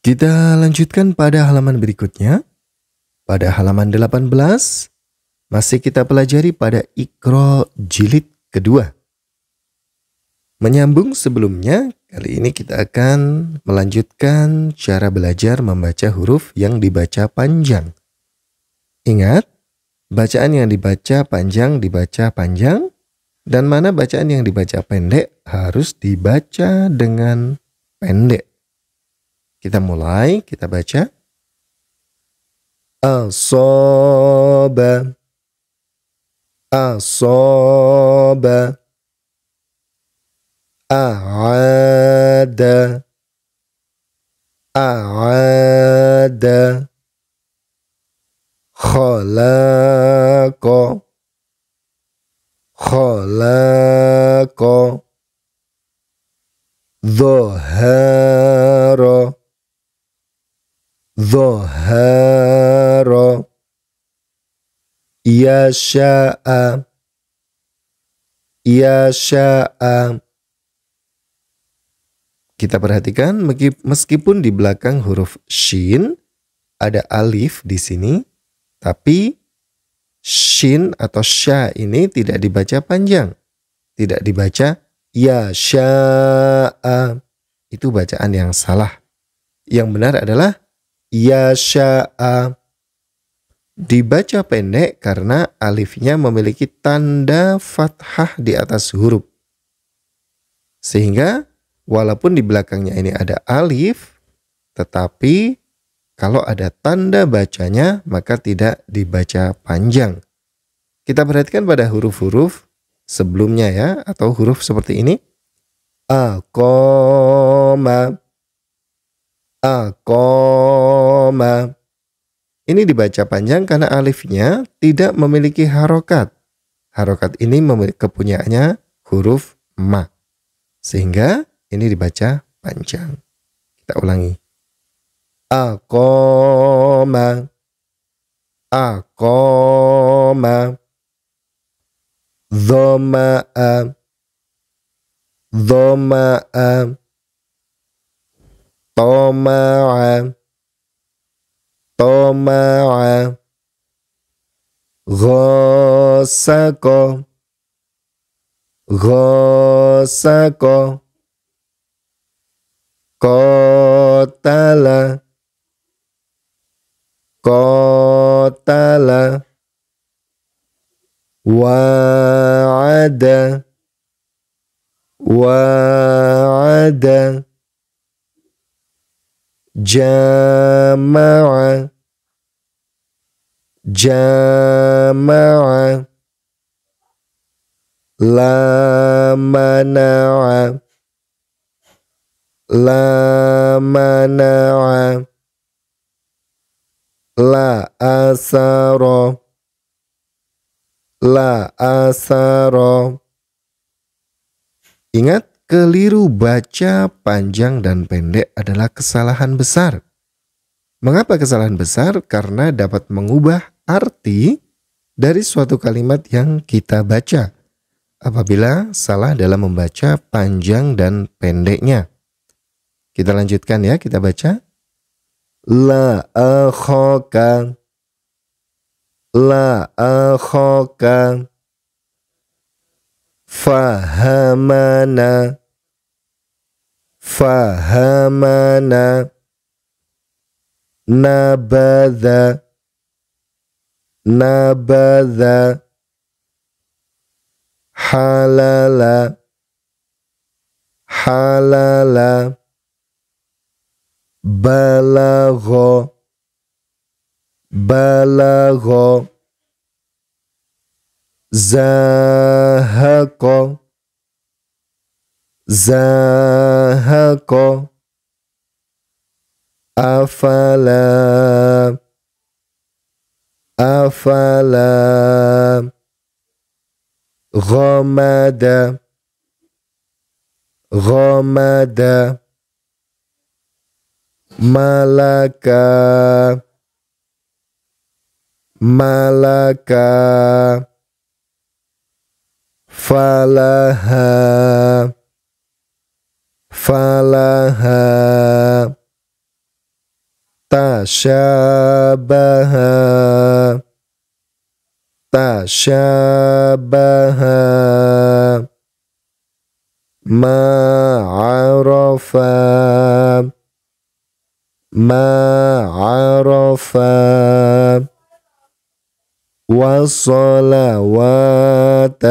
Kita lanjutkan pada halaman berikutnya. Pada halaman 18, masih kita pelajari pada Ikro Jilid kedua. Menyambung sebelumnya, kali ini kita akan melanjutkan cara belajar membaca huruf yang dibaca panjang. Ingat, bacaan yang dibaca panjang dibaca panjang, dan mana bacaan yang dibaca pendek harus dibaca dengan pendek. Kita mulai, kita baca. Asoba. Asoba. A'ada. A'ada. Khalaqa. Khalaqa. Dhuhab. ظهارا ya يشاء Kita perhatikan meskipun di belakang huruf shin ada alif di sini tapi shin atau sha ini tidak dibaca panjang. Tidak dibaca ya sya'a. Itu bacaan yang salah. Yang benar adalah yasha'a. Dibaca pendek karena alifnya memiliki tanda fathah di atas huruf. Sehingga walaupun di belakangnya ini ada alif, tetapi kalau ada tanda bacanya maka tidak dibaca panjang. Kita perhatikan pada huruf-huruf sebelumnya ya atau huruf seperti ini. Akoma akoma. Ini dibaca panjang karena alifnya tidak memiliki harokat. Harokat ini memiliki kepunyaannya huruf ma. Sehingga ini dibaca panjang. Kita ulangi. Akoma. Akoma. Zoma'a. Zoma'a. طمعا طمعا غسق غسق قاتل قاتل وعد وعد jama'a jama'a la mana'a la mana'a la asara la asara ingat Keliru baca panjang dan pendek adalah kesalahan besar. Mengapa kesalahan besar? Karena dapat mengubah arti dari suatu kalimat yang kita baca apabila salah dalam membaca panjang dan pendeknya. Kita lanjutkan ya, kita baca. La akhoka La akhoka Fahamana fahamana nabadha nabadha halala halala balago, balagho zahaqo zahaqo haqqo afala afala ghamada ghamada malaka malaka falaha فلها تشابه تشابه ما عرف ما عرف والصلوات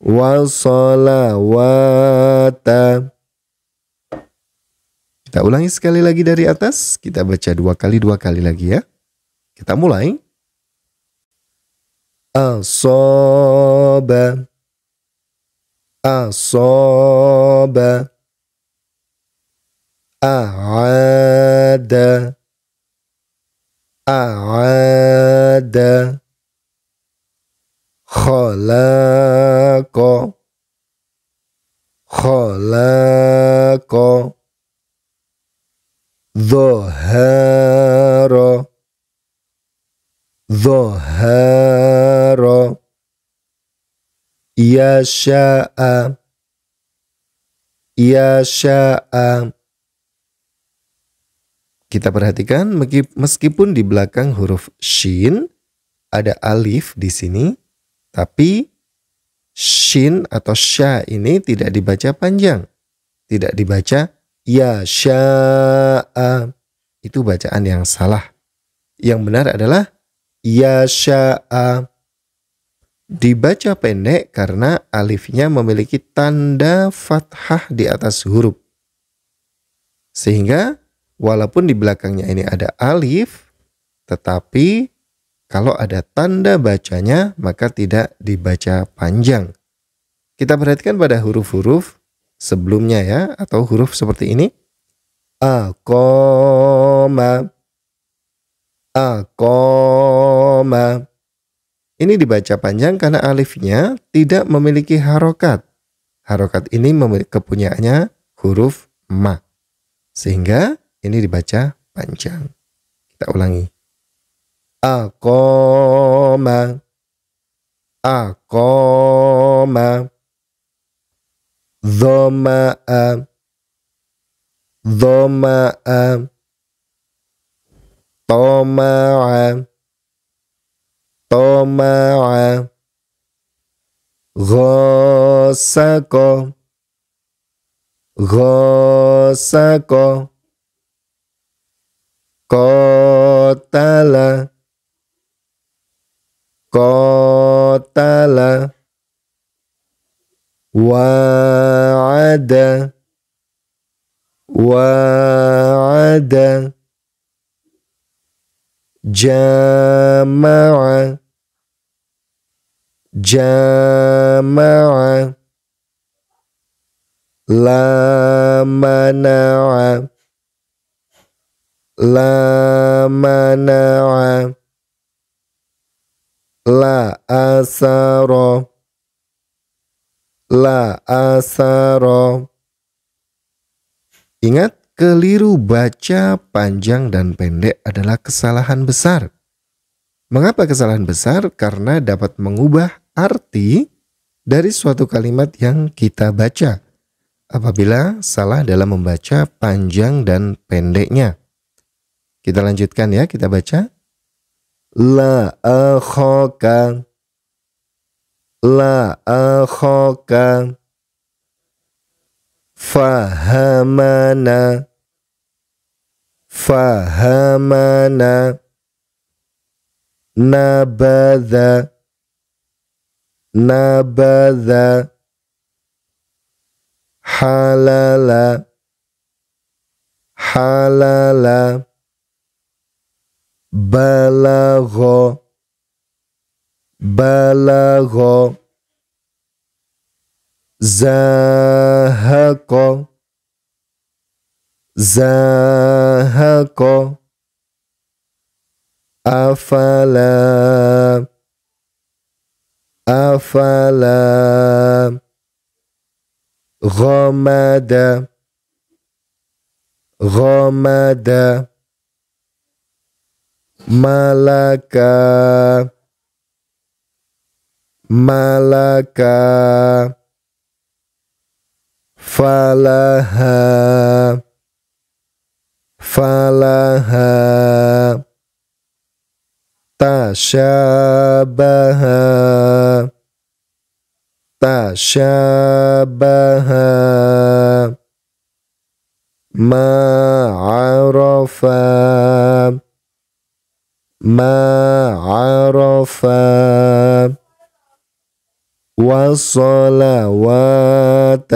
والصلوات mata. Kita ulangi sekali lagi dari atas. Kita baca dua kali dua kali lagi ya. Kita mulai. Asoba. Asoba. A'ada. A'ada khalaqa dhahara dhahara yasha'a yasha'a kita perhatikan meskipun di belakang huruf shin ada alif di sini tapi shin atau sya ini tidak dibaca panjang. Tidak dibaca ya sya'a. Itu bacaan yang salah. Yang benar adalah ya sya'a. Dibaca pendek karena alifnya memiliki tanda fathah di atas huruf. Sehingga walaupun di belakangnya ini ada alif, tetapi kalau ada tanda bacanya, maka tidak dibaca panjang. Kita perhatikan pada huruf-huruf sebelumnya ya, atau huruf seperti ini. a, koma. Ini dibaca panjang karena alifnya tidak memiliki harokat. Harokat ini memiliki kepunyaannya huruf ma. Sehingga ini dibaca panjang. Kita ulangi. a có ma a có ma the ma a the ma a to ma a to ma a gò sa co gò sa co co ta la qatala wa'ada wa'ada jama'a jama'a la mana'a la mana'a la asaro la asaro Ingat keliru baca panjang dan pendek adalah kesalahan besar. Mengapa kesalahan besar? Karena dapat mengubah arti dari suatu kalimat yang kita baca apabila salah dalam membaca panjang dan pendeknya. Kita lanjutkan ya, kita baca la akhaka la akhaka fahamana fahamana nabadha nabadha halala halala Balago, Balago, Zahako, Zahako, afala afala ghamada ghamada malaka malaka falaha falaha Tashabaha. Tashabaha. Ma'arafah. ما عرف وصلوات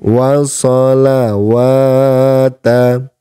وصلوات